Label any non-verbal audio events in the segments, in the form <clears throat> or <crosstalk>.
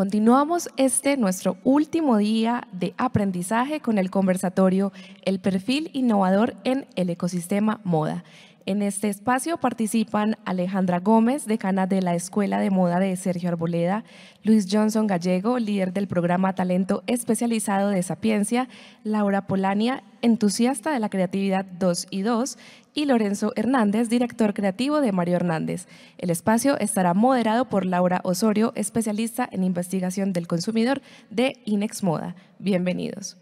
Continuamos este nuestro último día de aprendizaje con el conversatorio El perfil innovador en el ecosistema moda. En este espacio participan Alejandra Gómez, decana de la Escuela de Moda de Sergio Arboleda, Luis Johnson Gallego, líder del programa Talento Especializado de Sapiencia, Laura Polania, entusiasta de la creatividad 2 y 2, y Lorenzo Hernández, director creativo de Mario Hernández. El espacio estará moderado por Laura Osorio, especialista en investigación del consumidor de Inex Moda. Bienvenidos.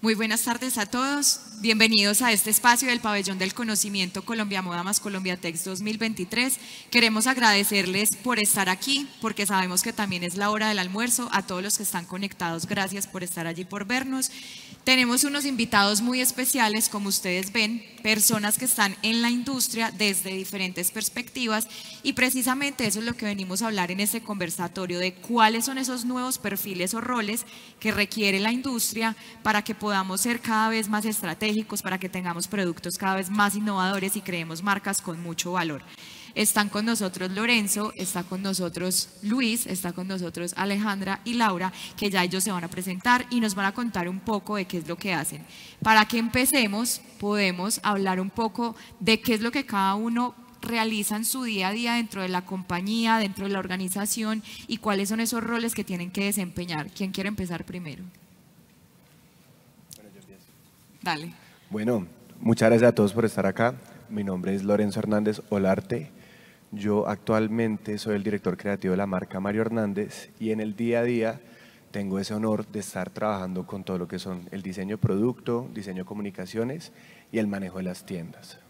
Muy buenas tardes a todos. Bienvenidos a este espacio del Pabellón del Conocimiento Colombia Moda más Colombia Tex 2023. Queremos agradecerles por estar aquí, porque sabemos que también es la hora del almuerzo. A todos los que están conectados, gracias por estar allí, por vernos. Tenemos unos invitados muy especiales, como ustedes ven, personas que están en la industria desde diferentes perspectivas y precisamente eso es lo que venimos a hablar en este conversatorio de cuáles son esos nuevos perfiles o roles que requiere la industria para que podamos ser cada vez más estratégicos para que tengamos productos cada vez más innovadores y creemos marcas con mucho valor. Están con nosotros Lorenzo, está con nosotros Luis, está con nosotros Alejandra y Laura, que ya ellos se van a presentar y nos van a contar un poco de qué es lo que hacen. Para que empecemos, podemos hablar un poco de qué es lo que cada uno realiza en su día a día dentro de la compañía, dentro de la organización y cuáles son esos roles que tienen que desempeñar. ¿Quién quiere empezar primero? Dale. Bueno, muchas gracias a todos por estar acá. Mi nombre es Lorenzo Hernández Olarte. Yo actualmente soy el director creativo de la marca Mario Hernández y en el día a día tengo ese honor de estar trabajando con todo lo que son el diseño producto, diseño comunicaciones y el manejo de las tiendas.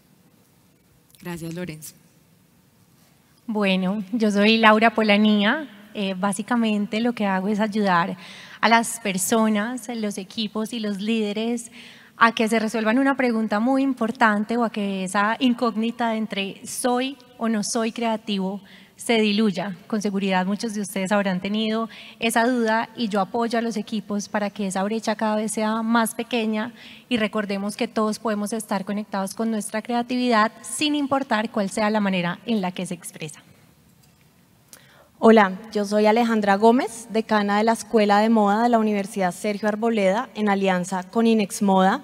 Gracias, Lorenzo. Bueno, yo soy Laura Polanía. Eh, básicamente lo que hago es ayudar a las personas, los equipos y los líderes a que se resuelvan una pregunta muy importante o a que esa incógnita entre soy o no soy creativo se diluya. Con seguridad muchos de ustedes habrán tenido esa duda y yo apoyo a los equipos para que esa brecha cada vez sea más pequeña y recordemos que todos podemos estar conectados con nuestra creatividad sin importar cuál sea la manera en la que se expresa. Hola, yo soy Alejandra Gómez, decana de la Escuela de Moda de la Universidad Sergio Arboleda en alianza con Inex Moda.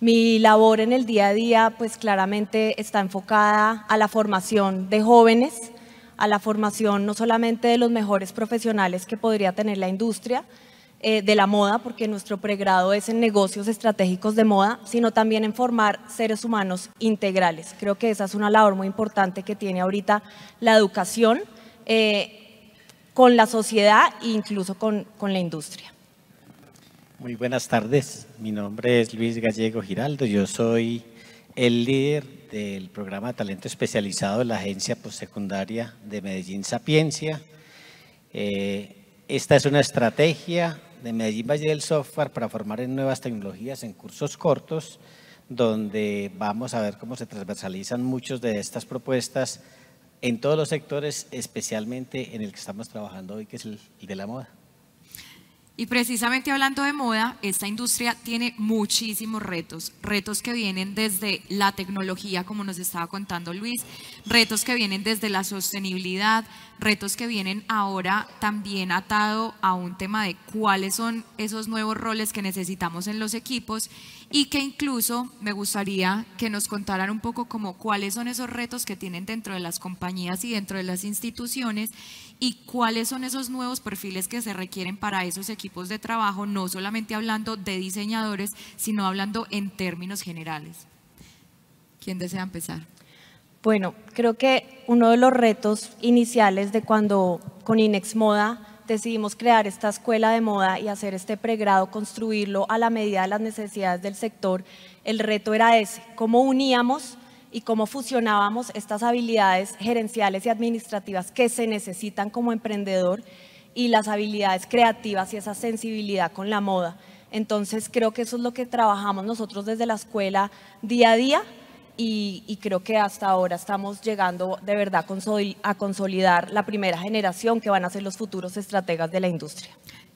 Mi labor en el día a día pues claramente está enfocada a la formación de jóvenes, a la formación no solamente de los mejores profesionales que podría tener la industria eh, de la moda, porque nuestro pregrado es en negocios estratégicos de moda, sino también en formar seres humanos integrales. Creo que esa es una labor muy importante que tiene ahorita la educación eh, con la sociedad e incluso con, con la industria. Muy buenas tardes, mi nombre es Luis Gallego Giraldo, yo soy el líder del programa de talento especializado de la Agencia Postsecundaria de Medellín Sapiencia. Eh, esta es una estrategia de Medellín Valle del Software para formar en nuevas tecnologías en cursos cortos, donde vamos a ver cómo se transversalizan muchas de estas propuestas en todos los sectores, especialmente en el que estamos trabajando hoy, que es el, de la moda. Y precisamente hablando de moda, esta industria tiene muchísimos retos, retos que vienen desde la tecnología, como nos estaba contando Luis, retos que vienen desde la sostenibilidad, retos que vienen ahora también atado a un tema de cuáles son esos nuevos roles que necesitamos en los equipos y que incluso me gustaría que nos contaran un poco como cuáles son esos retos que tienen dentro de las compañías y dentro de las instituciones y cuáles son esos nuevos perfiles que se requieren para esos equipos de trabajo, no solamente hablando de diseñadores, sino hablando en términos generales. ¿Quién desea empezar? Bueno, creo que uno de los retos iniciales de cuando con Inex Moda decidimos crear esta escuela de moda y hacer este pregrado, construirlo a la medida de las necesidades del sector, el reto era ese, cómo uníamos y cómo fusionábamos estas habilidades gerenciales y administrativas que se necesitan como emprendedor y las habilidades creativas y esa sensibilidad con la moda. Entonces creo que eso es lo que trabajamos nosotros desde la escuela día a día y, creo que hasta ahora estamos llegando de verdad a consolidar la primera generación que van a ser los futuros estrategas de la industria.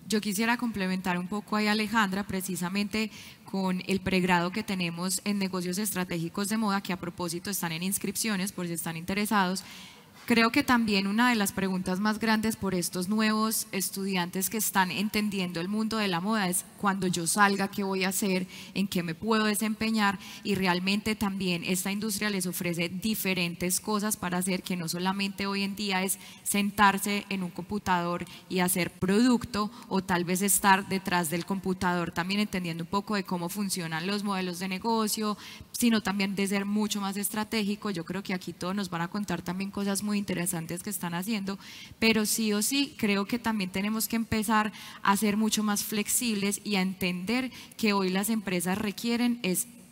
Yo quisiera complementar un poco ahí, Alejandra, precisamente con el pregrado que tenemos en negocios estratégicos de moda, que a propósito están en inscripciones por si están interesados. Creo que también una de las preguntas más grandes por estos nuevos estudiantes que están entendiendo el mundo de la moda es cuando yo salga, qué voy a hacer, en qué me puedo desempeñar y realmente también esta industria les ofrece diferentes cosas para hacer que no solamente hoy en día es sentarse en un computador y hacer producto o tal vez estar detrás del computador también entendiendo un poco de cómo funcionan los modelos de negocio, sino también de ser mucho más estratégico. Yo creo que aquí todos nos van a contar también cosas muy interesantes que están haciendo, pero sí o sí creo que también tenemos que empezar a ser mucho más flexibles y a entender que hoy las empresas requieren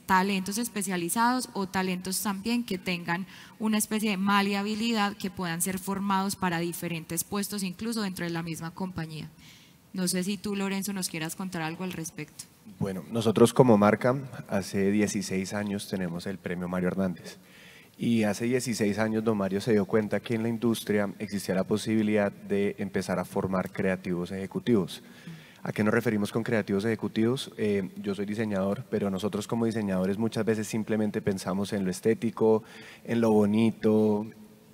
talentos especializados o talentos también que tengan una especie de maleabilidad que puedan ser formados para diferentes puestos, incluso dentro de la misma compañía. No sé si tú, Lorenzo, nos quieras contar algo al respecto. Bueno, nosotros como marca, hace 16 años tenemos el premio Mario Hernández. Y hace 16 años don Mario se dio cuenta que en la industria existía la posibilidad de empezar a formar creativos ejecutivos. ¿A qué nos referimos con creativos ejecutivos? Eh, yo soy diseñador, pero nosotros como diseñadores muchas veces simplemente pensamos en lo estético, en lo bonito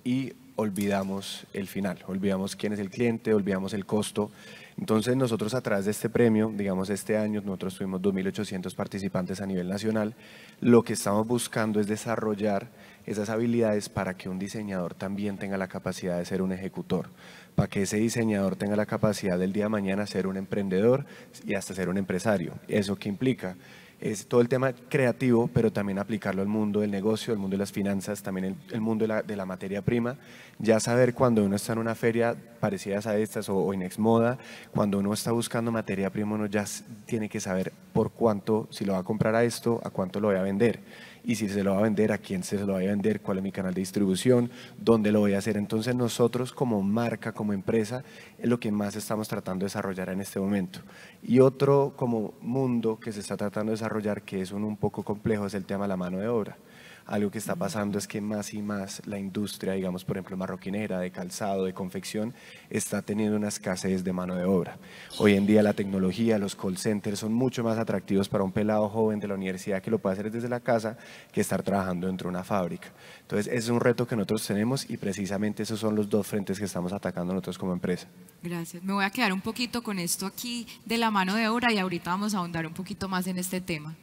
y olvidamos el final, olvidamos quién es el cliente, olvidamos el costo. Entonces nosotros a través de este premio, digamos este año, nosotros tuvimos 2.800 participantes a nivel nacional, lo que estamos buscando es desarrollar esas habilidades para que un diseñador también tenga la capacidad de ser un ejecutor, para que ese diseñador tenga la capacidad del día de mañana ser un emprendedor y hasta ser un empresario. ¿Eso qué implica? es todo el tema creativo, pero también aplicarlo al mundo del negocio, al mundo de las finanzas, también el, mundo de la, materia prima. Ya saber cuando uno está en una feria parecidas a estas o, o, en Exmoda, cuando uno está buscando materia prima, uno ya tiene que saber por cuánto, si lo va a comprar a esto, a cuánto lo voy a vender y si se lo va a vender, a quién se lo va a vender, cuál es mi canal de distribución, dónde lo voy a hacer. Entonces nosotros como marca, como empresa, es lo que más estamos tratando de desarrollar en este momento. Y otro como mundo que se está tratando de desarrollar, que es un, un poco complejo, es el tema de la mano de obra algo que está pasando es que más y más la industria, digamos, por ejemplo, marroquinera, de calzado, de confección, está teniendo una escasez de mano de obra. Hoy en día la tecnología, los call centers son mucho más atractivos para un pelado joven de la universidad que lo puede hacer desde la casa que estar trabajando dentro de una fábrica. Entonces, es un reto que nosotros tenemos y precisamente esos son los dos frentes que estamos atacando nosotros como empresa. Gracias. Me voy a quedar un poquito con esto aquí de la mano de obra y ahorita vamos a ahondar un poquito más en este tema.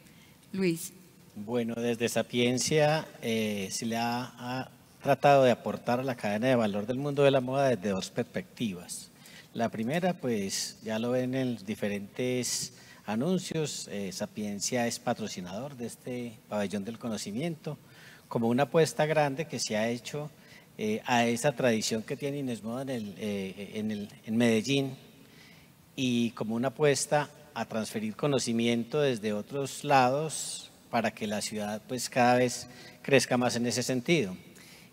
Luis. Bueno, desde Sapiencia eh, se le ha, tratado de aportar a la cadena de valor del mundo de la moda desde dos perspectivas. La primera, pues ya lo ven en los diferentes anuncios, eh, Sapiencia es patrocinador de este pabellón del conocimiento, como una apuesta grande que se ha hecho eh, a esa tradición que tiene Inesmoda en, en Medellín y como una apuesta a transferir conocimiento desde otros lados para que la ciudad pues cada vez crezca más en ese sentido.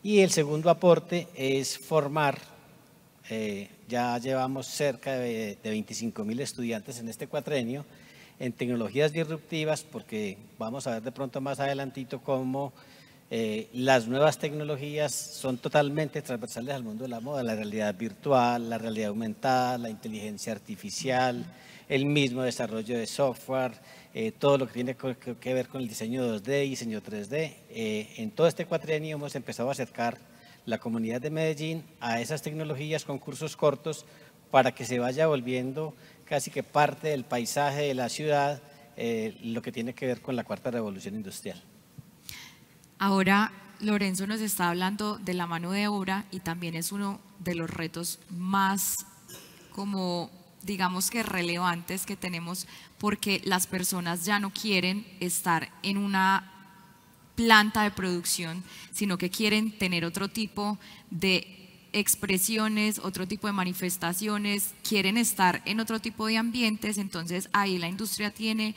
Y el segundo aporte es formar, eh, ya llevamos cerca de, 25 mil estudiantes en este cuatrenio en tecnologías disruptivas, porque vamos a ver de pronto más adelantito cómo eh, las nuevas tecnologías son totalmente transversales al mundo de la moda, la realidad virtual, la realidad aumentada, la inteligencia artificial el mismo desarrollo de software, eh, todo lo que tiene que ver con el diseño 2D, diseño 3D. Eh, en todo este cuatrienio hemos empezado a acercar la comunidad de Medellín a esas tecnologías con cursos cortos para que se vaya volviendo casi que parte del paisaje de la ciudad eh, lo que tiene que ver con la cuarta revolución industrial. Ahora Lorenzo nos está hablando de la mano de obra y también es uno de los retos más como digamos que relevantes que tenemos porque las personas ya no quieren estar en una planta de producción, sino que quieren tener otro tipo de expresiones, otro tipo de manifestaciones, quieren estar en otro tipo de ambientes, entonces ahí la industria tiene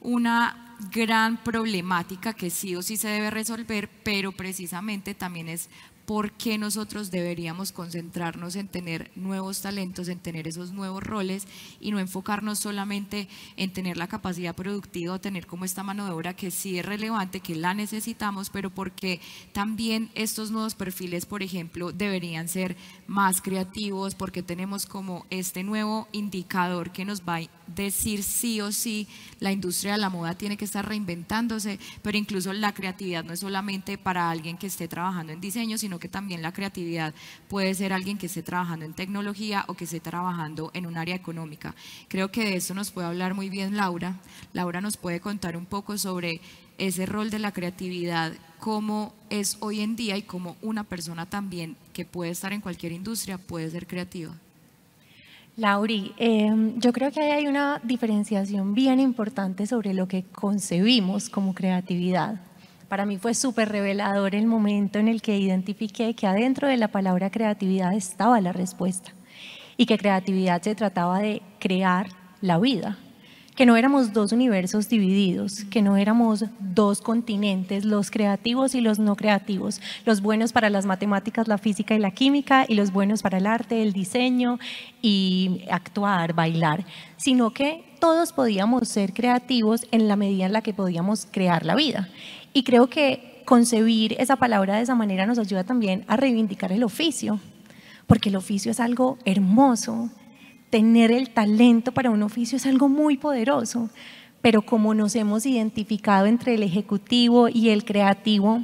una gran problemática que sí o sí se debe resolver, pero precisamente también es ¿por qué nosotros deberíamos concentrarnos en tener nuevos talentos, en tener esos nuevos roles y no enfocarnos solamente en tener la capacidad productiva o tener como esta mano de obra que sí es relevante, que la necesitamos, pero porque también estos nuevos perfiles, por ejemplo, deberían ser más creativos, porque tenemos como este nuevo indicador que nos va a decir sí o sí, la industria de la moda tiene que estar reinventándose, pero incluso la creatividad no es solamente para alguien que esté trabajando en diseño, sino que también la creatividad puede ser alguien que esté trabajando en tecnología o que esté trabajando en un área económica. Creo que de eso nos puede hablar muy bien Laura. Laura nos puede contar un poco sobre ese rol de la creatividad, cómo es hoy en día y cómo una persona también que puede estar en cualquier industria puede ser creativa. Lauri, em, yo creo que hay una diferenciación bien importante sobre lo que concebimos como creatividad. Para mí fue súper revelador el momento en el que identifiqué que adentro de la palabra creatividad estaba la respuesta y que creatividad se trataba de crear la vida, que no éramos dos universos divididos, que no éramos dos continentes, los creativos y los no creativos, los buenos para las matemáticas, la física y la química, y los buenos para el arte, el diseño y actuar, bailar, sino que todos podíamos ser creativos en la medida en la que podíamos crear la vida. Y creo que concebir esa palabra de esa manera nos ayuda también a reivindicar el oficio, porque el oficio es algo hermoso, tener el talento para un oficio es algo muy poderoso, pero como nos hemos identificado entre el ejecutivo y el creativo,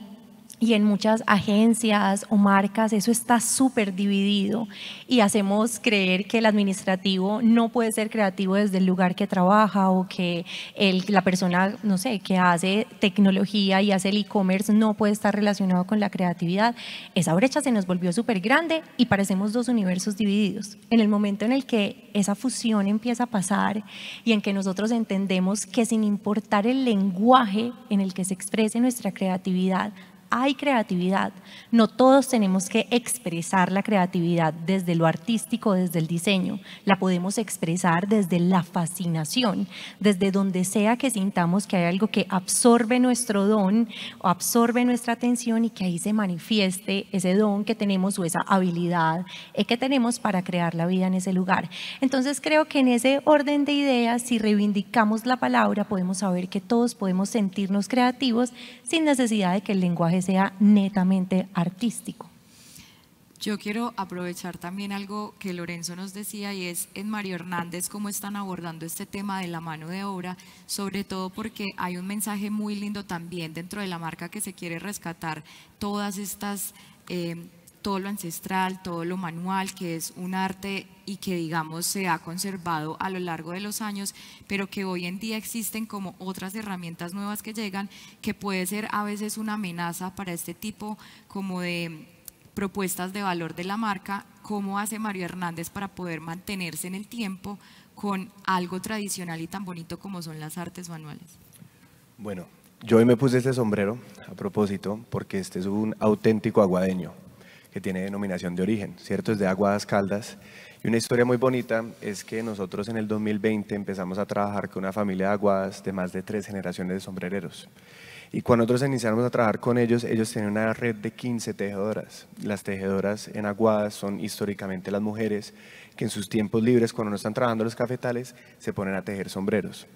y en muchas agencias o marcas eso está súper dividido y hacemos creer que el administrativo no puede ser creativo desde el lugar que trabaja o que el, la persona, no sé, que hace tecnología y hace el e-commerce no puede estar relacionado con la creatividad. Esa brecha se nos volvió súper grande y parecemos dos universos divididos. En el momento en el que esa fusión empieza a pasar y en que nosotros entendemos que sin importar el lenguaje en el que se exprese nuestra creatividad, hay creatividad. No todos tenemos que expresar la creatividad desde lo artístico, desde el diseño. La podemos expresar desde la fascinación, desde donde sea que sintamos que hay algo que absorbe nuestro don o absorbe nuestra atención y que ahí se manifieste ese don que tenemos o esa habilidad eh, que tenemos para crear la vida en ese lugar. Entonces creo que en ese orden de ideas, si reivindicamos la palabra, podemos saber que todos podemos sentirnos creativos sin necesidad de que el lenguaje sea netamente artístico. Yo quiero aprovechar también algo que Lorenzo nos decía y es en Mario Hernández cómo están abordando este tema de la mano de obra, sobre todo porque hay un mensaje muy lindo también dentro de la marca que se quiere rescatar todas estas... Eh, todo lo ancestral, todo lo manual, que es un arte y que digamos se ha conservado a lo largo de los años, pero que hoy en día existen como otras herramientas nuevas que llegan, que puede ser a veces una amenaza para este tipo como de propuestas de valor de la marca, cómo hace Mario Hernández para poder mantenerse en el tiempo con algo tradicional y tan bonito como son las artes manuales. Bueno, yo hoy me puse este sombrero a propósito porque este es un auténtico aguadeño tiene denominación de origen, ¿cierto? Es de Aguadas Caldas. Y una historia muy bonita es que nosotros en el 2020 empezamos a trabajar con una familia de Aguadas de más de tres generaciones de sombrereros. Y cuando nosotros iniciamos a trabajar con ellos, ellos tenían una red de 15 tejedoras. Las tejedoras en Aguadas son históricamente las mujeres que en sus tiempos libres, cuando no están trabajando los cafetales, se ponen a tejer sombreros.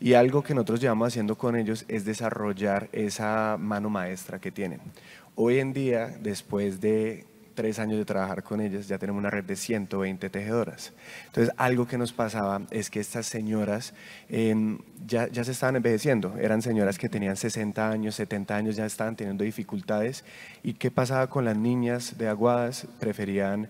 Y algo que nosotros llevamos haciendo con ellos es desarrollar esa mano maestra que tienen. Hoy en día, después de tres años de trabajar con ellas, ya tenemos una red de 120 tejedoras. Entonces, algo que nos pasaba es que estas señoras em, ya, ya se estaban envejeciendo, eran señoras que tenían 60 años, 70 años, ya estaban teniendo dificultades. ¿Y qué pasaba con las niñas de Aguadas? Preferían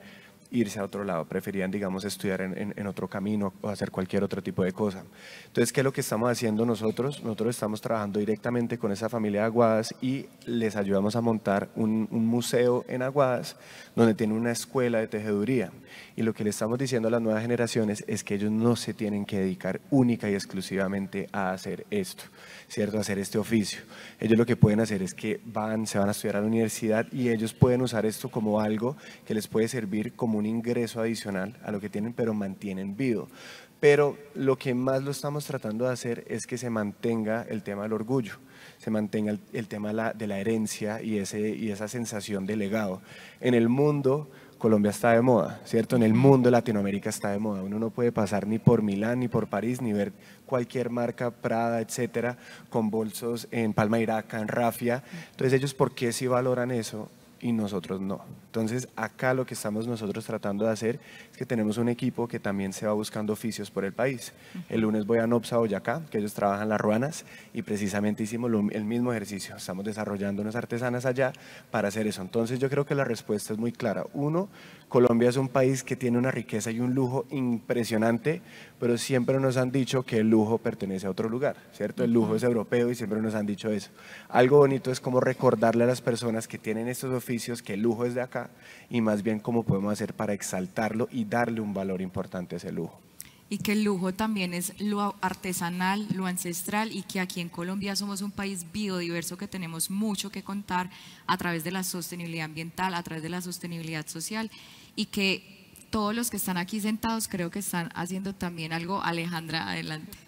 irse a otro lado, preferían, digamos, estudiar en, en, otro camino o hacer cualquier otro tipo de cosa. Entonces, ¿qué es lo que estamos haciendo nosotros? Nosotros estamos trabajando directamente con esa familia de Aguadas y les ayudamos a montar un, un museo en Aguadas donde tiene una escuela de tejeduría. Y lo que le estamos diciendo a las nuevas generaciones es que ellos no se tienen que dedicar única y exclusivamente a hacer esto, ¿cierto? A hacer este oficio. Ellos lo que pueden hacer es que van, se van a estudiar a la universidad y ellos pueden usar esto como algo que les puede servir como un ingreso adicional a lo que tienen, pero mantienen vivo. Pero lo que más lo estamos tratando de hacer es que se mantenga el tema del orgullo, se mantenga el, tema de la herencia y, ese, y esa sensación de legado. En el mundo Colombia está de moda, ¿cierto? En el mundo Latinoamérica está de moda. Uno no puede pasar ni por Milán, ni por París, ni ver cualquier marca, Prada, etcétera, con bolsos en Palma Iraca, en Rafia. Entonces ellos, ¿por qué si valoran eso? y nosotros no. Entonces, acá lo que estamos nosotros tratando de hacer es que tenemos un equipo que también se va buscando oficios por el país. El lunes voy a Nopsa, Boyacá, que ellos trabajan las ruanas, y precisamente hicimos el mismo ejercicio. Estamos desarrollando unas artesanas allá para hacer eso. Entonces, yo creo que la respuesta es muy clara. Uno, Colombia es un país que tiene una riqueza y un lujo impresionante, pero siempre nos han dicho que el lujo pertenece a otro lugar, ¿cierto? El lujo es europeo y siempre nos han dicho eso. Algo bonito es como recordarle a las personas que tienen estos oficios que el lujo es de acá y más bien cómo podemos hacer para exaltarlo y darle un valor importante a ese lujo y que el lujo también es lo artesanal, lo ancestral y que aquí en Colombia somos un país biodiverso que tenemos mucho que contar a través de la sostenibilidad ambiental, a través de la sostenibilidad social y que todos los que están aquí sentados creo que están haciendo también algo. Alejandra, adelante.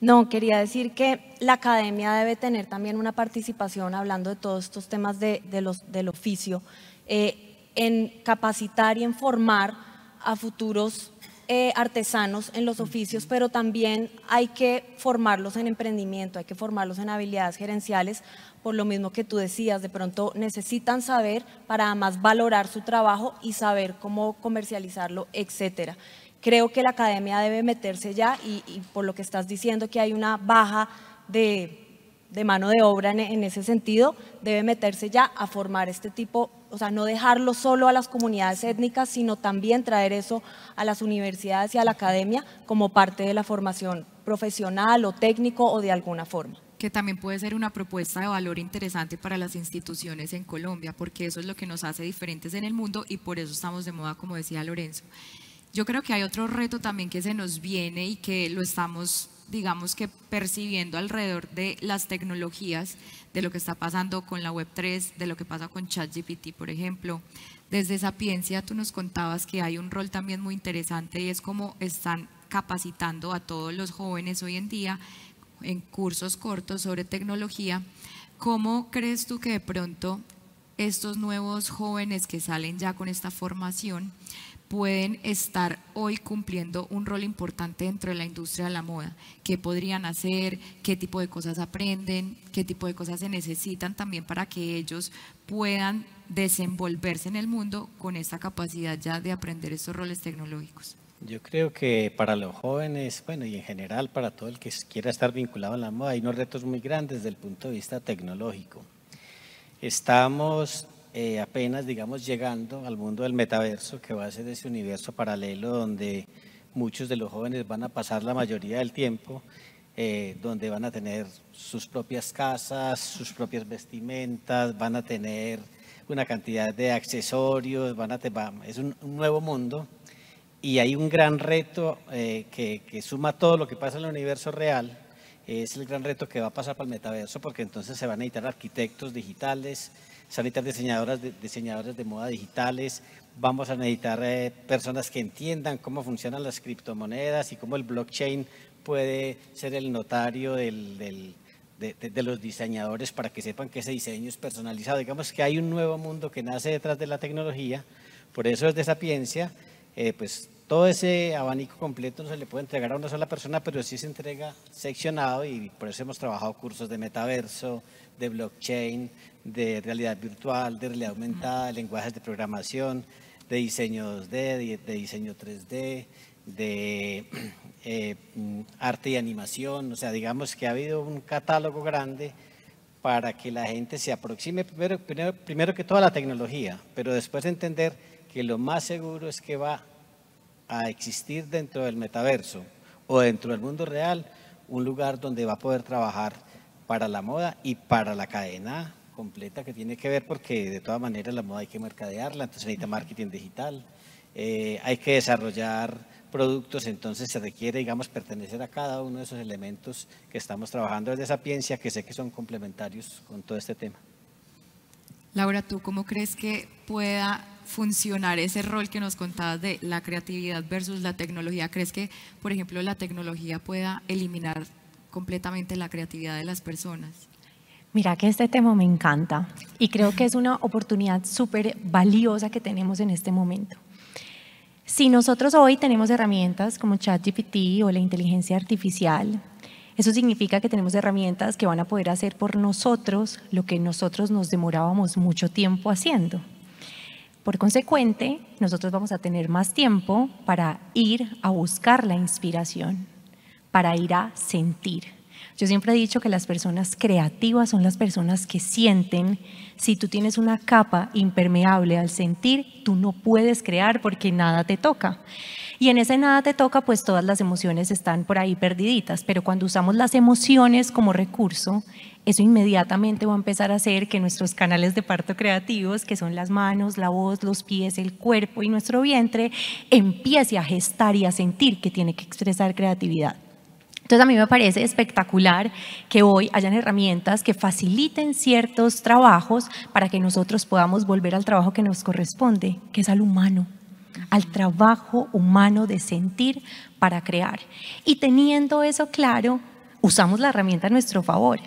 No, quería decir que la academia debe tener también una participación hablando de todos estos temas de, del oficio, eh, en capacitar y en formar a futuros eh, artesanos en los oficios, pero también hay que formarlos en emprendimiento, hay que formarlos en habilidades gerenciales, por lo mismo que tú decías, de pronto necesitan saber para además valorar su trabajo y saber cómo comercializarlo, etcétera creo que la academia debe meterse ya y, por lo que estás diciendo que hay una baja de, mano de obra en, en, ese sentido, debe meterse ya a formar este tipo o sea, no dejarlo solo a las comunidades étnicas, sino también traer eso a las universidades y a la academia como parte de la formación profesional o técnico o de alguna forma que también puede ser una propuesta de valor interesante para las instituciones en Colombia, porque eso es lo que nos hace diferentes en el mundo y por eso estamos de moda, como decía Lorenzo. Yo creo que hay otro reto también que se nos viene y que lo estamos digamos que percibiendo alrededor de las tecnologías, de lo que está pasando con la Web3, de lo que pasa con ChatGPT, por ejemplo. Desde Sapiencia tú nos contabas que hay un rol también muy interesante y es como están capacitando a todos los jóvenes hoy en día en cursos cortos sobre tecnología. ¿Cómo crees tú que de pronto estos nuevos jóvenes que salen ya con esta formación pueden estar hoy cumpliendo un rol importante dentro de la industria de la moda. ¿Qué podrían hacer? ¿Qué tipo de cosas aprenden? ¿Qué tipo de cosas se necesitan también para que ellos puedan desenvolverse en el mundo con esta capacidad ya de aprender esos roles tecnológicos? Yo creo que para los jóvenes, bueno, y en general para todo el que quiera estar vinculado a la moda, hay unos retos muy grandes desde el punto de vista tecnológico. Estamos eh, apenas, digamos, llegando al mundo del metaverso, que va a ser ese universo paralelo donde muchos de los jóvenes van a pasar la mayoría del tiempo, eh, donde van a tener sus propias casas, sus propias vestimentas, van a tener una cantidad de accesorios, es un, nuevo mundo y hay un gran reto eh, que suma todo lo que pasa en el universo real es el gran reto que va a pasar para el metaverso, porque entonces se van a necesitar arquitectos digitales, se van a necesitar diseñadoras diseñadores de moda digitales, vamos a necesitar eh, personas que entiendan cómo funcionan las criptomonedas y cómo el blockchain puede ser el notario de, los diseñadores para que sepan que ese diseño es personalizado. Digamos que hay un nuevo mundo que nace detrás de la tecnología, por eso es de sapiencia, eh, pues todo ese abanico completo no se le puede entregar a una sola persona, pero sí se entrega seccionado y por eso hemos trabajado cursos de metaverso, de blockchain, de realidad virtual, de realidad aumentada, lenguajes de programación, de diseño 2D, de, diseño 3D, de <clears throat> eh, mm, arte y animación. O sea, digamos que ha habido un catálogo grande para que la gente se aproxime primero, primero, primero que toda la tecnología, pero después entender que lo más seguro es que va a existir dentro del metaverso o dentro del mundo real un lugar donde va a poder trabajar para la moda y para la cadena completa que tiene que ver porque de todas maneras la moda hay que mercadearla, entonces necesita marketing digital, eh, hay que desarrollar productos, entonces se requiere, digamos, pertenecer a cada uno de esos elementos que estamos trabajando desde Sapiencia, que sé que son complementarios con todo este tema. Laura, ¿tú cómo crees que pueda funcionar ese rol que nos contabas de la creatividad versus la tecnología? ¿Crees que, por ejemplo, la tecnología pueda eliminar completamente la creatividad de las personas? Mira que este tema me encanta y creo que es una oportunidad súper valiosa que tenemos en este momento. Si nosotros hoy tenemos herramientas como ChatGPT o la inteligencia artificial, eso significa que tenemos herramientas que van a poder hacer por nosotros lo que nosotros nos demorábamos mucho tiempo haciendo. Por consecuente, nosotros vamos a tener más tiempo para ir a buscar la inspiración, para ir a sentir. Yo siempre he dicho que las personas creativas son las personas que sienten. Si tú tienes una capa impermeable al sentir, tú no puedes crear porque nada te toca. Y en ese nada te toca, pues todas las emociones están por ahí perdiditas. Pero cuando usamos las emociones como recurso, eso inmediatamente va a empezar a hacer que nuestros canales de parto creativos, que son las manos, la voz, los pies, el cuerpo y nuestro vientre, empiece a gestar y a sentir que tiene que expresar creatividad. Entonces a mí me parece espectacular que hoy hayan herramientas que faciliten ciertos trabajos para que nosotros podamos volver al trabajo que nos corresponde, que es al humano, al trabajo humano de sentir para crear. Y teniendo eso claro, usamos la herramienta a nuestro favor.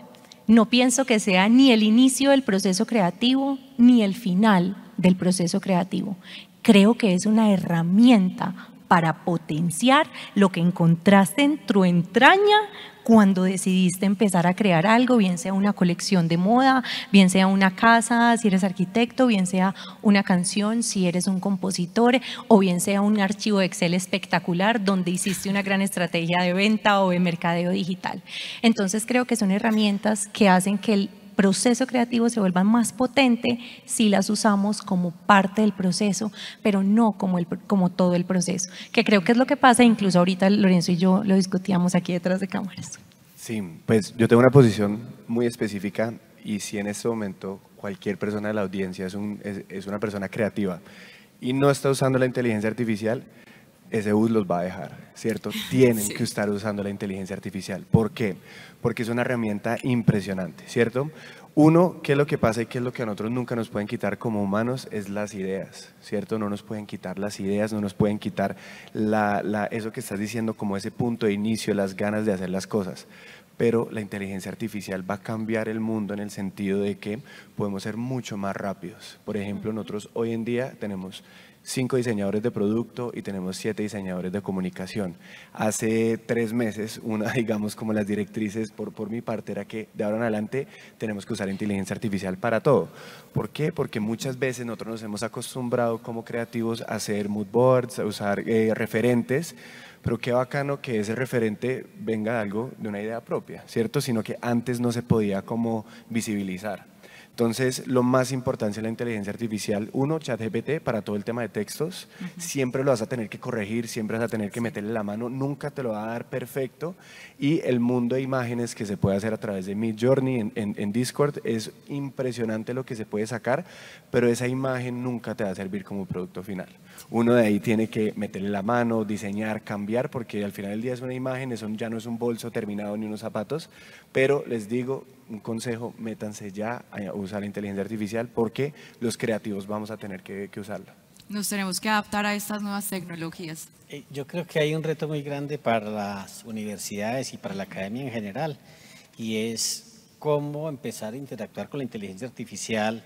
No pienso que sea ni el inicio del proceso creativo ni el final del proceso creativo. Creo que es una herramienta para potenciar lo que encontraste en tu entraña cuando decidiste empezar a crear algo, bien sea una colección de moda, bien sea una casa, si eres arquitecto, bien sea una canción, si eres un compositor, o bien sea un archivo de Excel espectacular donde hiciste una gran estrategia de venta o de mercadeo digital. Entonces creo que son herramientas que hacen que el proceso creativo se vuelva más potente si las usamos como parte del proceso, pero no como, el, como todo el proceso, que creo que es lo que pasa, incluso ahorita Lorenzo y yo lo discutíamos aquí detrás de cámaras. Sí, pues yo tengo una posición muy específica y si en este momento cualquier persona de la audiencia es, es una persona creativa y no está usando la inteligencia artificial, ese bus los va a dejar, ¿cierto? Tienen que estar usando la inteligencia artificial. ¿Por qué? Porque es una herramienta impresionante, ¿cierto? Uno, ¿qué es lo que pasa y qué es lo que a nosotros nunca nos pueden quitar como humanos? Es las ideas, ¿cierto? No nos pueden quitar las ideas, no nos pueden quitar eso que estás diciendo como ese punto de inicio, las ganas de hacer las cosas pero la inteligencia artificial va a cambiar el mundo en el sentido de que podemos ser mucho más rápidos. Por ejemplo, nosotros hoy en día tenemos cinco diseñadores de producto y tenemos siete diseñadores de comunicación. Hace tres meses, una, <laughs> digamos, como las directrices por, por mi parte era que de ahora en adelante tenemos que usar inteligencia artificial para todo. ¿Por qué? Porque muchas veces nosotros nos hemos acostumbrado como creativos a hacer mood boards, a usar eh, referentes, pero qué bacano que ese referente venga de algo, de una idea propia, ¿cierto? Sino que antes no se podía como visibilizar. Entonces, lo más importante es la inteligencia artificial. Uno, ChatGPT para todo el tema de textos. Siempre lo vas a tener que corregir, siempre vas a tener que meterle la mano, nunca te lo va a dar perfecto. Y el mundo de imágenes que se puede hacer a través de Midjourney Journey en Discord es impresionante lo que se puede sacar, pero esa imagen nunca te va a servir como producto final uno de ahí tiene que meterle la mano, diseñar, cambiar, porque al final del día es una imagen, eso ya no es un bolso terminado ni unos zapatos, pero les digo un consejo, métanse ya a usar la inteligencia artificial porque los creativos vamos a tener que, que usarla. Nos tenemos que adaptar a estas nuevas tecnologías. Eh, yo creo que hay un reto muy grande para las universidades y para la academia en general, y es cómo empezar a interactuar con la inteligencia artificial,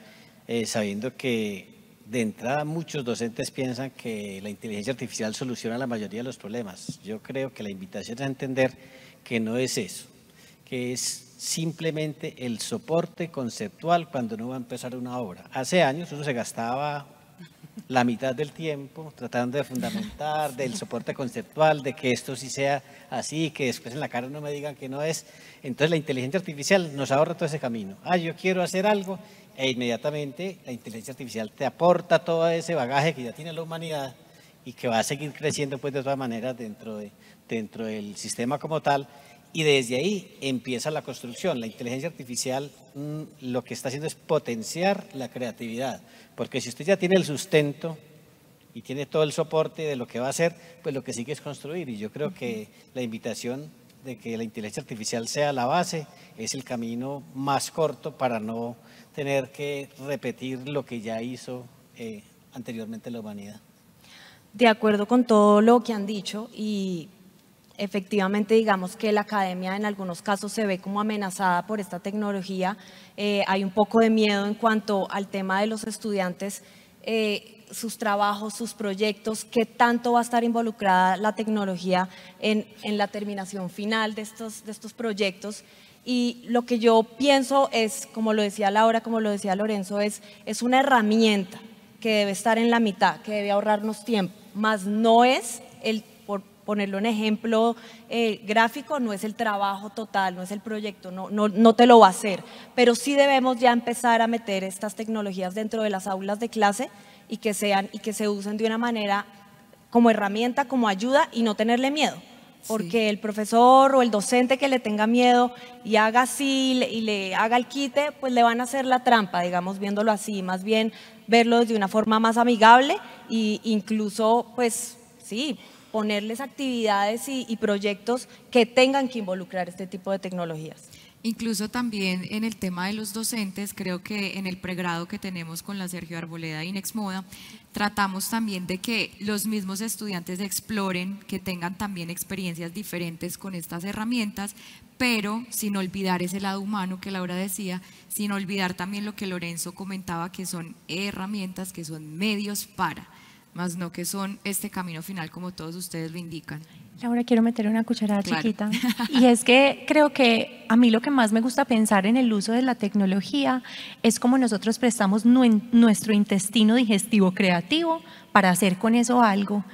eh, sabiendo que de entrada muchos docentes piensan que la inteligencia artificial soluciona la mayoría de los problemas. Yo creo que la invitación es a entender que no es eso, que es simplemente el soporte conceptual cuando uno va a empezar una obra. Hace años uno se gastaba la mitad del tiempo tratando de fundamentar, del soporte conceptual, de que esto sí sea así, que después en la cara no me digan que no es. Entonces la inteligencia artificial nos ahorra todo ese camino. Ah, yo quiero hacer algo e inmediatamente la inteligencia artificial te aporta todo ese bagaje que ya tiene la humanidad y que va a seguir creciendo pues de todas maneras dentro, de, dentro del sistema como tal y desde ahí empieza la construcción. La inteligencia artificial mm, lo que está haciendo es potenciar la creatividad, porque si usted ya tiene el sustento y tiene todo el soporte de lo que va a hacer, pues lo que sigue es construir. Y yo creo que la invitación de que la inteligencia artificial sea la base es el camino más corto para no tener que repetir lo que ya hizo eh, anteriormente la humanidad. De acuerdo con todo lo que han dicho y efectivamente digamos que la academia en algunos casos se ve como amenazada por esta tecnología. Eh, hay un poco de miedo en cuanto al tema de los estudiantes, eh, sus trabajos, sus proyectos, qué tanto va a estar involucrada la tecnología en, en la terminación final de estos, de estos proyectos. Y lo que yo pienso es, como lo decía Laura, como lo decía Lorenzo, es, es una herramienta que debe estar en la mitad, que debe ahorrarnos tiempo, más no es el ponerlo en ejemplo eh, gráfico, no es el trabajo total, no es el proyecto, no, no, no te lo va a hacer, pero sí debemos ya empezar a meter estas tecnologías dentro de las aulas de clase y que, sean, y que se usen de una manera como herramienta, como ayuda y no tenerle miedo porque el profesor o el docente que le tenga miedo y haga así y le, haga el quite, pues le van a hacer la trampa, digamos, viéndolo así, más bien verlo de una forma más amigable e incluso, pues sí, ponerles actividades y, proyectos que tengan que involucrar este tipo de tecnologías. Incluso también en el tema de los docentes, creo que en el pregrado que tenemos con la Sergio Arboleda y Inexmoda, tratamos también de que los mismos estudiantes exploren, que tengan también experiencias diferentes con estas herramientas, pero sin olvidar ese lado humano que Laura decía, sin olvidar también lo que Lorenzo comentaba, que son herramientas, que son medios para más no que son este camino final como todos ustedes lo indican. Ahora quiero meter una cucharada chiquita. <laughs> Y es que creo que a mí lo que más me gusta pensar en el uso de la tecnología es como nosotros prestamos nuestro intestino digestivo creativo para hacer con eso algo.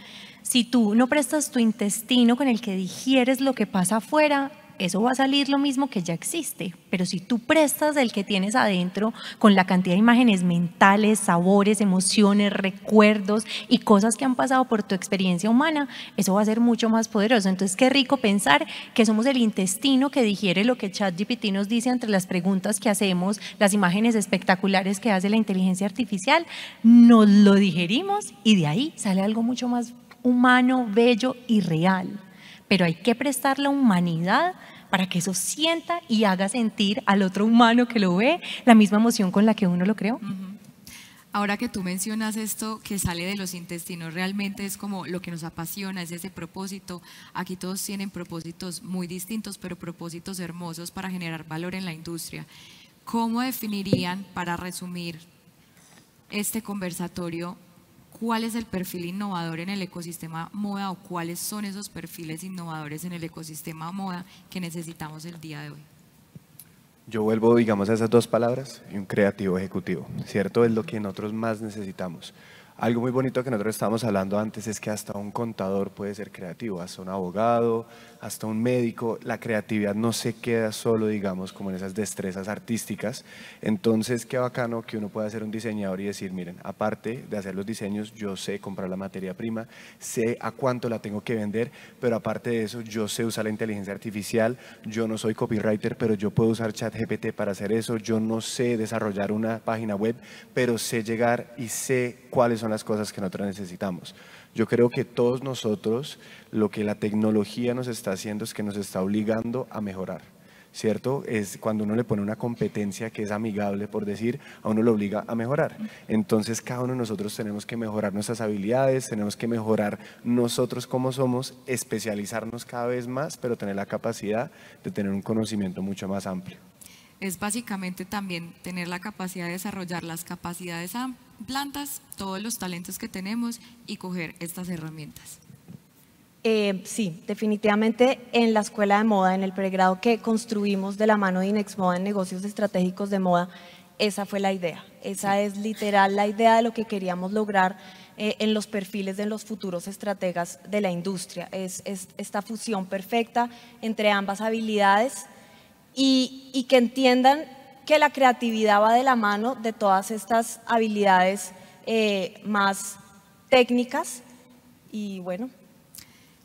Si tú no prestas tu intestino con el que digieres lo que pasa afuera, eso va a salir lo mismo que ya existe. Pero si tú prestas el que tienes adentro con la cantidad de imágenes mentales, sabores, emociones, recuerdos y cosas que han pasado por tu experiencia humana, eso va a ser mucho más poderoso. Entonces, qué rico pensar que somos el intestino que digiere lo que ChatGPT nos dice entre las preguntas que hacemos, las imágenes espectaculares que hace la inteligencia artificial, nos lo digerimos y de ahí sale algo mucho más humano, bello y real pero hay que prestar la humanidad para que eso sienta y haga sentir al otro humano que lo ve la misma emoción con la que uno lo creó. Ahora que tú mencionas esto que sale de los intestinos, realmente es como lo que nos apasiona, es ese propósito. Aquí todos tienen propósitos muy distintos, pero propósitos hermosos para generar valor en la industria. ¿Cómo definirían, para resumir este conversatorio, cuál es el perfil innovador en el ecosistema moda o cuáles son esos perfiles innovadores en el ecosistema moda que necesitamos el día de hoy. Yo vuelvo, digamos, a esas dos palabras, un creativo ejecutivo, ¿cierto? Es lo que nosotros más necesitamos. Algo muy bonito que nosotros estábamos hablando antes es que hasta un contador puede ser creativo, hasta un abogado, hasta un médico, la creatividad no se queda solo, digamos, como en esas destrezas artísticas. Entonces, qué bacano que uno pueda ser un diseñador y decir, miren, aparte de hacer los diseños, yo sé comprar la materia prima, sé a cuánto la tengo que vender, pero aparte de eso, yo sé usar la inteligencia artificial, yo no soy copywriter, pero yo puedo usar ChatGPT para hacer eso, yo no sé desarrollar una página web, pero sé llegar y sé cuáles son las cosas que nosotros necesitamos. Yo creo que todos nosotros lo que la tecnología nos está haciendo es que nos está obligando a mejorar. ¿Cierto? Es cuando uno le pone una competencia que es amigable, por decir, a uno lo obliga a mejorar. Entonces, cada uno de nosotros tenemos que mejorar nuestras habilidades, tenemos que mejorar nosotros como somos, especializarnos cada vez más, pero tener la capacidad de tener un conocimiento mucho más amplio es básicamente también tener la capacidad de desarrollar las capacidades plantas, todos los talentos que tenemos y coger estas herramientas. Eh, sí, definitivamente en la escuela de moda, en el pregrado que construimos de la mano de Inexmoda en negocios estratégicos de moda, esa fue la idea. Esa es literal la idea de lo que queríamos lograr eh, en los perfiles de los futuros estrategas de la industria. Es, esta fusión perfecta entre ambas habilidades y, y que entiendan que la creatividad va de la mano de todas estas habilidades eh, más técnicas y bueno.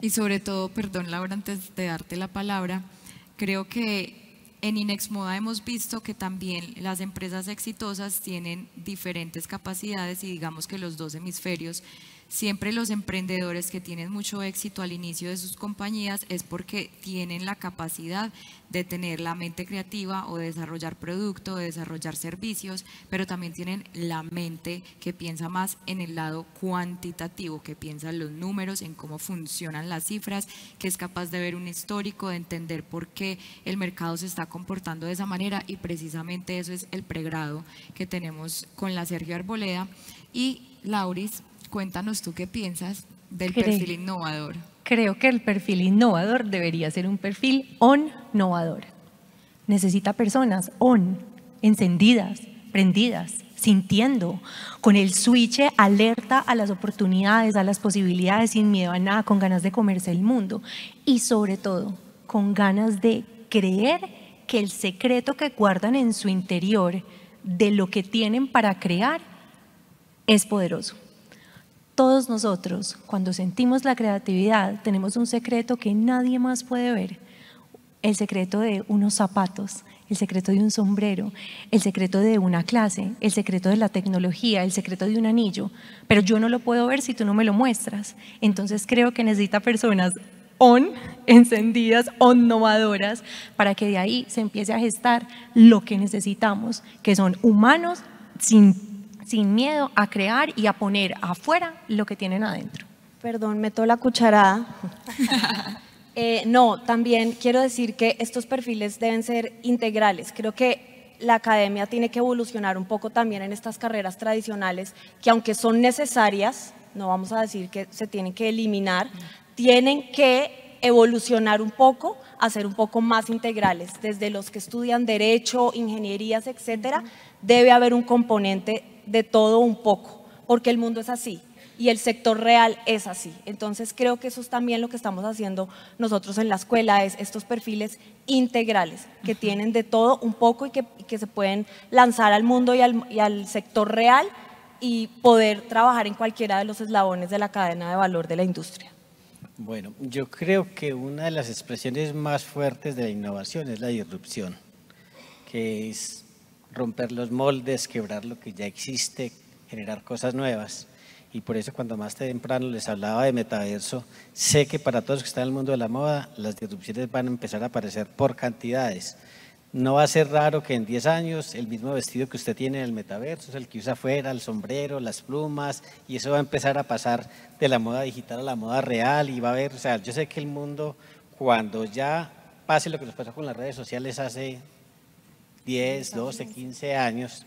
Y sobre todo, perdón Laura, antes de darte la palabra, creo que en Inexmoda hemos visto que también las empresas exitosas tienen diferentes capacidades y digamos que los dos hemisferios Siempre los emprendedores que tienen mucho éxito al inicio de sus compañías es porque tienen la capacidad de tener la mente creativa o desarrollar producto, de desarrollar servicios, pero también tienen la mente que piensa más en el lado cuantitativo, que piensa en los números, en cómo funcionan las cifras, que es capaz de ver un histórico, de entender por qué el mercado se está comportando de esa manera y precisamente eso es el pregrado que tenemos con la Sergio Arboleda y Lauris cuéntanos tú qué piensas del perfil innovador. Creo que el perfil innovador debería ser un perfil on-novador. Necesita personas on, encendidas, prendidas, sintiendo, con el switch alerta a las oportunidades, a las posibilidades, sin miedo a nada, con ganas de comerse el mundo y sobre todo con ganas de creer que el secreto que guardan en su interior de lo que tienen para crear es poderoso. Todos nosotros, cuando sentimos la creatividad, tenemos un secreto que nadie más puede ver. El secreto de unos zapatos, el secreto de un sombrero, el secreto de una clase, el secreto de la tecnología, el secreto de un anillo. Pero yo no lo puedo ver si tú no me lo muestras. Entonces creo que necesita personas on, encendidas, innovadoras, para que de ahí se empiece a gestar lo que necesitamos, que son humanos sin sin miedo a crear y a poner afuera lo que tienen adentro. Perdón, meto la cucharada. <laughs> Eh, no, también quiero decir que estos perfiles deben ser integrales. Creo que la academia tiene que evolucionar un poco también en estas carreras tradicionales, que aunque son necesarias, no vamos a decir que se tienen que eliminar, tienen que evolucionar un poco, hacer un poco más integrales. Desde los que estudian derecho, ingenierías, etcétera, debe haber un componente de todo un poco, porque el mundo es así y el sector real es así. Entonces creo que eso es también lo que estamos haciendo nosotros en la escuela, es estos perfiles integrales que tienen de todo un poco y que, se pueden lanzar al mundo y al, y al sector real y poder trabajar en cualquiera de los eslabones de la cadena de valor de la industria. Bueno, yo creo que una de las expresiones más fuertes de la innovación es la disrupción, que es romper los moldes, quebrar lo que ya existe, generar cosas nuevas. Y por eso cuando más temprano les hablaba de metaverso, sé que para todos los que están en el mundo de la moda, las disrupciones van a empezar a aparecer por cantidades. No va a ser raro que en 10 años el mismo vestido que usted tiene en el metaverso es el que usa afuera, el sombrero, las plumas, y eso va a empezar a pasar de la moda digital a la moda real y va a haber, o sea, yo sé que el mundo cuando ya pase lo que nos pasó con las redes sociales hace 10, 12, 15 años,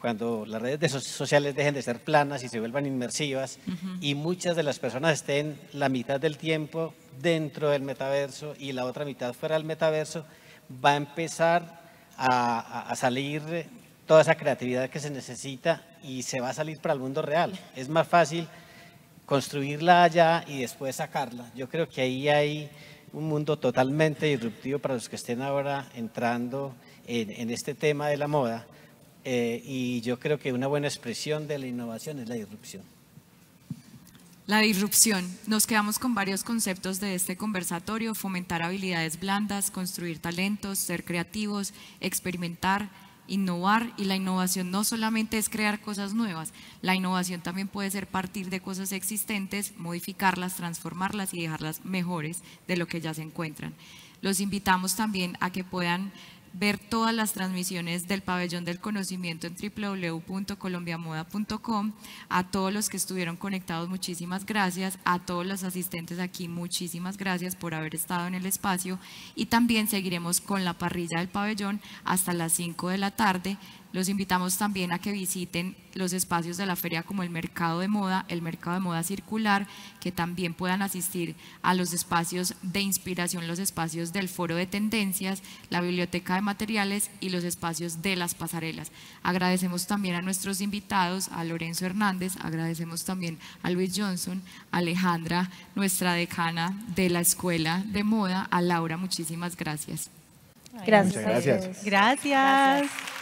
cuando las redes sociales dejen de ser planas y se vuelvan inmersivas y muchas de las personas estén la mitad del tiempo dentro del metaverso y la otra mitad fuera del metaverso, va a empezar a, a salir toda esa creatividad que se necesita y se va a salir para el mundo real. Es más fácil construirla allá y después sacarla. Yo creo que ahí hay un mundo totalmente disruptivo para los que estén ahora entrando en, este tema de la moda. Eh, y yo creo que una buena expresión de la innovación es la disrupción. La disrupción. Nos quedamos con varios conceptos de este conversatorio, fomentar habilidades blandas, construir talentos, ser creativos, experimentar, innovar. Y la innovación no solamente es crear cosas nuevas, la innovación también puede ser partir de cosas existentes, modificarlas, transformarlas y dejarlas mejores de lo que ya se encuentran. Los invitamos también a que puedan ver todas las transmisiones del pabellón del conocimiento en www.colombiamoda.com. A todos los que estuvieron conectados, muchísimas gracias. A todos los asistentes aquí, muchísimas gracias por haber estado en el espacio. Y también seguiremos con la parrilla del pabellón hasta las 5 de la tarde. Los invitamos también a que visiten los espacios de la feria como el mercado de moda, el mercado de moda circular, que también puedan asistir a los espacios de inspiración, los espacios del foro de tendencias, la biblioteca de materiales y los espacios de las pasarelas. Agradecemos también a nuestros invitados, a Lorenzo Hernández, agradecemos también a Luis Johnson, a Alejandra, nuestra decana de la Escuela de Moda, a Laura, muchísimas gracias. Gracias. gracias. Gracias. gracias.